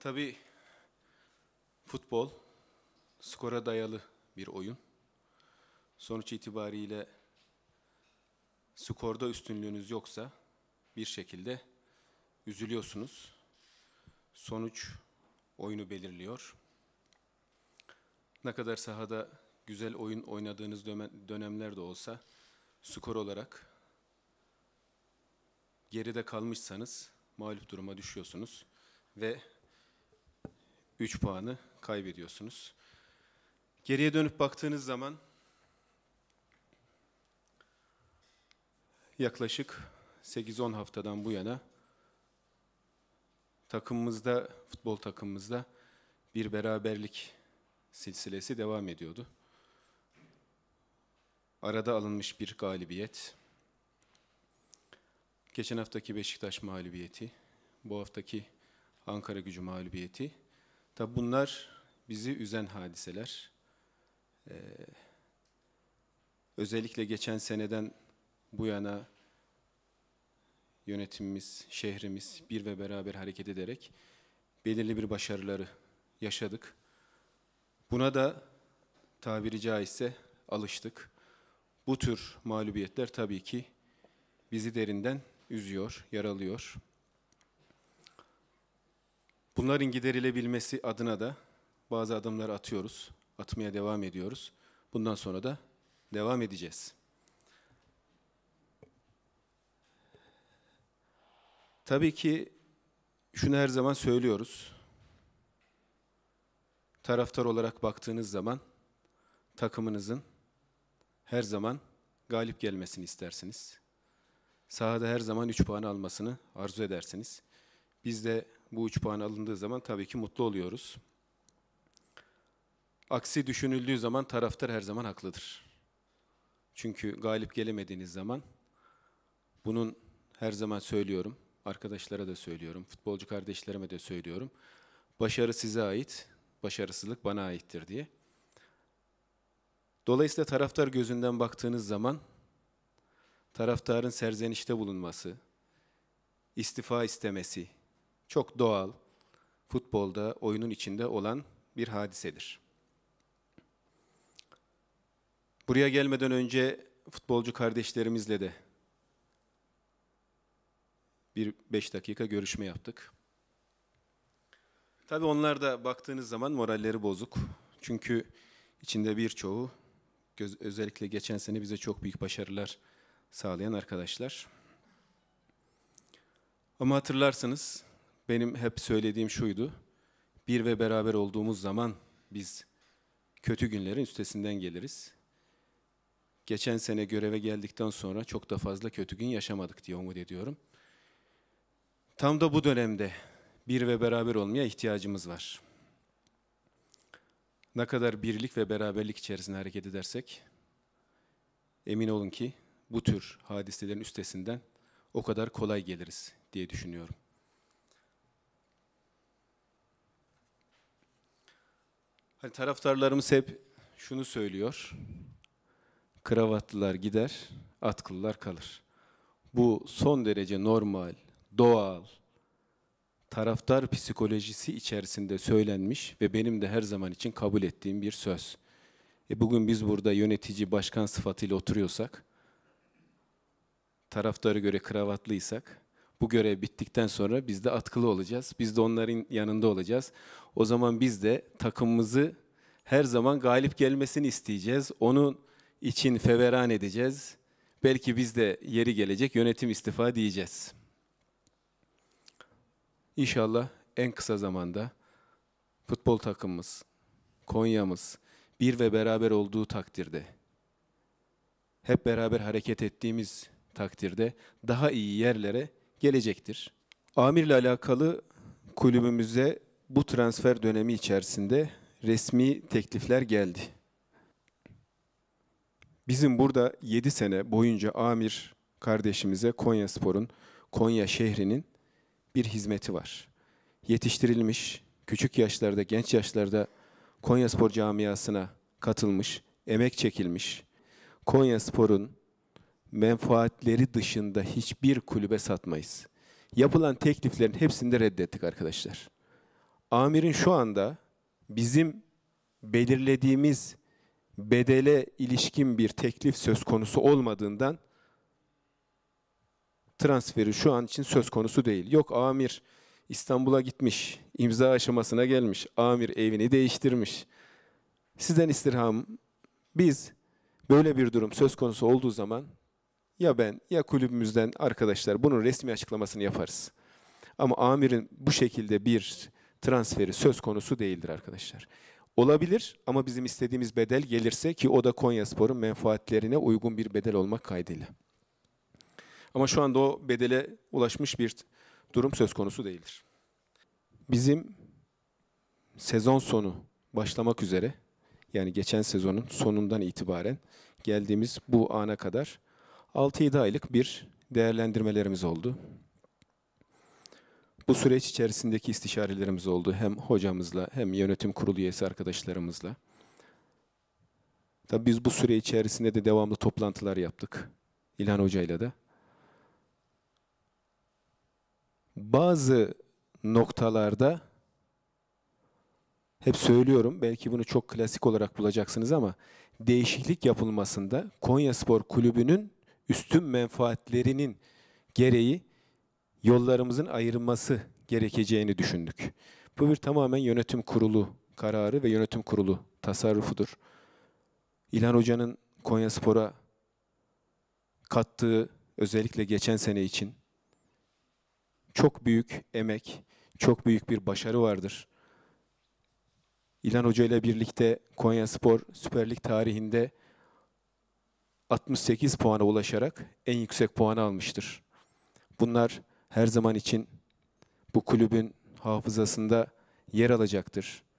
Tabii futbol skora dayalı bir oyun. Sonuç itibariyle skorda üstünlüğünüz yoksa bir şekilde üzülüyorsunuz. Sonuç oyunu belirliyor. Ne kadar sahada güzel oyun oynadığınız dönemler de olsa skor olarak geride kalmışsanız mağlup duruma düşüyorsunuz ve 3 puanı kaybediyorsunuz. Geriye dönüp baktığınız zaman yaklaşık 8-10 haftadan bu yana takımımızda, futbol takımımızda bir beraberlik silsilesi devam ediyordu. Arada alınmış bir galibiyet. Geçen haftaki Beşiktaş mağlubiyeti, bu haftaki Ankara gücü mağlubiyeti Tabi bunlar bizi üzen hadiseler. Ee, özellikle geçen seneden bu yana yönetimimiz, şehrimiz bir ve beraber hareket ederek belirli bir başarıları yaşadık. Buna da tabiri caizse alıştık. Bu tür mağlubiyetler tabii ki bizi derinden üzüyor, yaralıyor. Bunların giderilebilmesi adına da bazı adımlar atıyoruz, atmaya devam ediyoruz. Bundan sonra da devam edeceğiz. Tabii ki şunu her zaman söylüyoruz. Taraftar olarak baktığınız zaman takımınızın her zaman galip gelmesini istersiniz. Sahada her zaman 3 puan almasını arzu edersiniz. Biz de bu 3 puan alındığı zaman tabii ki mutlu oluyoruz. Aksi düşünüldüğü zaman taraftar her zaman haklıdır. Çünkü galip gelemediğiniz zaman bunun her zaman söylüyorum, arkadaşlara da söylüyorum, futbolcu kardeşlerime de söylüyorum. Başarı size ait, başarısızlık bana aittir diye. Dolayısıyla taraftar gözünden baktığınız zaman taraftarın serzenişte bulunması, istifa istemesi, çok doğal, futbolda oyunun içinde olan bir hadisedir. Buraya gelmeden önce futbolcu kardeşlerimizle de bir beş dakika görüşme yaptık. Tabii onlar da baktığınız zaman moralleri bozuk. Çünkü içinde birçoğu özellikle geçen sene bize çok büyük başarılar sağlayan arkadaşlar. Ama hatırlarsınız benim hep söylediğim şuydu. Bir ve beraber olduğumuz zaman biz kötü günlerin üstesinden geliriz. Geçen sene göreve geldikten sonra çok da fazla kötü gün yaşamadık diye umut ediyorum. Tam da bu dönemde bir ve beraber olmaya ihtiyacımız var. Ne kadar birlik ve beraberlik içerisinde hareket edersek emin olun ki bu tür hadiselerin üstesinden o kadar kolay geliriz diye düşünüyorum. Hani taraftarlarımız hep şunu söylüyor. Kravatlılar gider, atkılılar kalır. Bu son derece normal, doğal, taraftar psikolojisi içerisinde söylenmiş ve benim de her zaman için kabul ettiğim bir söz. E bugün biz burada yönetici, başkan sıfatıyla oturuyorsak, taraftarı göre kravatlıysak, bu görev bittikten sonra biz de atkılı olacağız. Biz de onların yanında olacağız. O zaman biz de takımımızı her zaman galip gelmesini isteyeceğiz. Onun için feveran edeceğiz. Belki biz de yeri gelecek yönetim istifa diyeceğiz. İnşallah en kısa zamanda futbol takımımız, Konya'mız bir ve beraber olduğu takdirde, hep beraber hareket ettiğimiz takdirde daha iyi yerlere gelecektir. Amir'le alakalı kulübümüze bu transfer dönemi içerisinde resmi teklifler geldi. Bizim burada 7 sene boyunca Amir kardeşimize Konya Spor'un, Konya şehrinin bir hizmeti var. Yetiştirilmiş, küçük yaşlarda, genç yaşlarda Konya Spor camiasına katılmış, emek çekilmiş. Konya Spor'un menfaatleri dışında hiçbir kulübe satmayız. Yapılan tekliflerin hepsini de reddettik arkadaşlar. Amirin şu anda bizim belirlediğimiz bedele ilişkin bir teklif söz konusu olmadığından transferi şu an için söz konusu değil. Yok amir İstanbul'a gitmiş, imza aşamasına gelmiş, amir evini değiştirmiş. Sizden istirham biz böyle bir durum söz konusu olduğu zaman ya ben ya kulübümüzden arkadaşlar bunun resmi açıklamasını yaparız. Ama amirin bu şekilde bir transferi söz konusu değildir arkadaşlar. Olabilir ama bizim istediğimiz bedel gelirse ki o da Konyaspor'un menfaatlerine uygun bir bedel olmak kaydıyla. Ama şu anda o bedele ulaşmış bir durum söz konusu değildir. Bizim sezon sonu başlamak üzere yani geçen sezonun sonundan itibaren geldiğimiz bu ana kadar 6-7 aylık bir değerlendirmelerimiz oldu. Bu süreç içerisindeki istişarelerimiz oldu hem hocamızla hem yönetim kurulu üyesi arkadaşlarımızla. Tabii biz bu süre içerisinde de devamlı toplantılar yaptık İlhan Hoca'yla da. Bazı noktalarda hep söylüyorum belki bunu çok klasik olarak bulacaksınız ama değişiklik yapılmasında Konya Spor Kulübü'nün üstün menfaatlerinin gereği yollarımızın ayrılması gerekeceğini düşündük. Bu bir tamamen yönetim kurulu kararı ve yönetim kurulu tasarrufudur. İlhan Hoca'nın Konya Spor'a kattığı özellikle geçen sene için çok büyük emek, çok büyük bir başarı vardır. İlhan Hoca ile birlikte Konya Spor Süper Lig tarihinde 68 puana ulaşarak en yüksek puanı almıştır. Bunlar her zaman için bu kulübün hafızasında yer alacaktır.